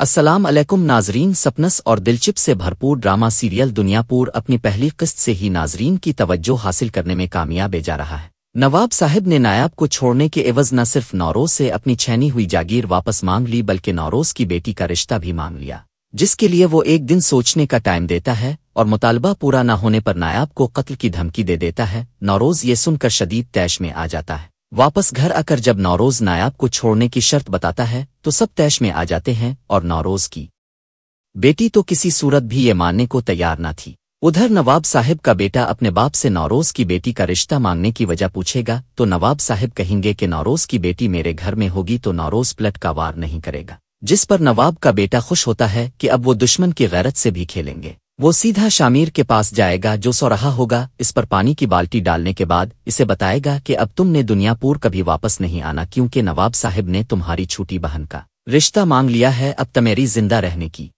असलम अलैकुम नाजरीन सपनस और दिलचिप से भरपूर ड्रामा सीरियल दुनियापुर अपनी पहली किस्त से ही नाजरीन की तवज्जो हासिल करने में कामयाब जा रहा है नवाब साहिब ने नायाब को छोड़ने के एवज न सिर्फ नौरोज से अपनी छैनी हुई जागीर वापस मांग ली बल्कि नौरोज की बेटी का रिश्ता भी मांग लिया जिसके लिए वो एक दिन सोचने का टाइम देता है और मुतालबा पूरा न होने पर नायाब को कत्ल की धमकी दे देता है नौरोज ये सुनकर शदीद तैश में आ जाता है वापस घर आकर जब नौरोज नायाब को छोड़ने की शर्त बताता है तो सब तैश में आ जाते हैं और नौरोज की बेटी तो किसी सूरत भी ये मानने को तैयार ना थी उधर नवाब साहब का बेटा अपने बाप से नौरोज की बेटी का रिश्ता मांगने की वजह पूछेगा तो नवाब साहब कहेंगे कि नौरोज की बेटी मेरे घर में होगी तो नौरोज प्लट का वार नहीं करेगा जिस पर नवाब का बेटा खुश होता है कि अब वो दुश्मन की गैरत से भी खेलेंगे वो सीधा शामिर के पास जाएगा जो सो रहा होगा इस पर पानी की बाल्टी डालने के बाद इसे बताएगा कि अब तुमने दुनियापुर कभी वापस नहीं आना क्योंकि नवाब साहिब ने तुम्हारी छोटी बहन का रिश्ता मांग लिया है अब तमेरी जिंदा रहने की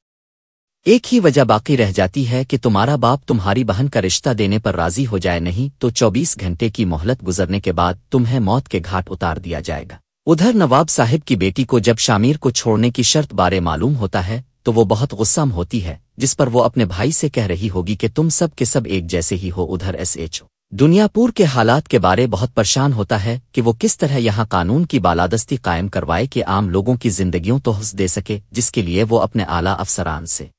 एक ही वजह बाकी रह जाती है कि तुम्हारा बाप तुम्हारी बहन का रिश्ता देने पर राजी हो जाए नहीं तो 24 घंटे की मोहलत गुजरने के बाद तुम्हें मौत के घाट उतार दिया जाएगा उधर नवाब साहिब की बेटी को जब शामिर को छोड़ने की शर्त बारे मालूम होता है तो वो बहुत गुस्सा होती है जिस पर वो अपने भाई से कह रही होगी कि तुम सब के सब एक जैसे ही हो उधर एस एच दुनियापुर के हालात के बारे बहुत परेशान होता है कि वो किस तरह यहाँ कानून की बालादस्ती कायम करवाए कि आम लोगों की जिंदगियों तो दे सके जिसके लिए वो अपने आला अफसरान से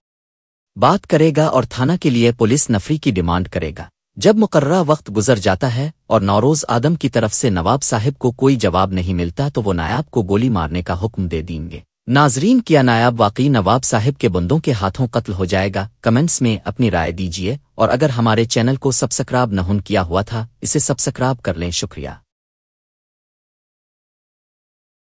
बात करेगा और थाना के लिए पुलिस नफरी की डिमांड करेगा जब मुकर्रा वक्त गुजर जाता है और नौरोज आदम की तरफ से नवाब साहिब को कोई जवाब नहीं मिलता तो वो नायाब को गोली मारने का हुक्म दे देंगे नाजरीन किया नायाब वाकई नवाब साहिब के बंदों के हाथों कत्ल हो जाएगा कमेंट्स में अपनी राय दीजिए और अगर हमारे चैनल को सब्सक्राइब नहुन किया हुआ था इसे सब्सक्राइब कर लें शुक्रिया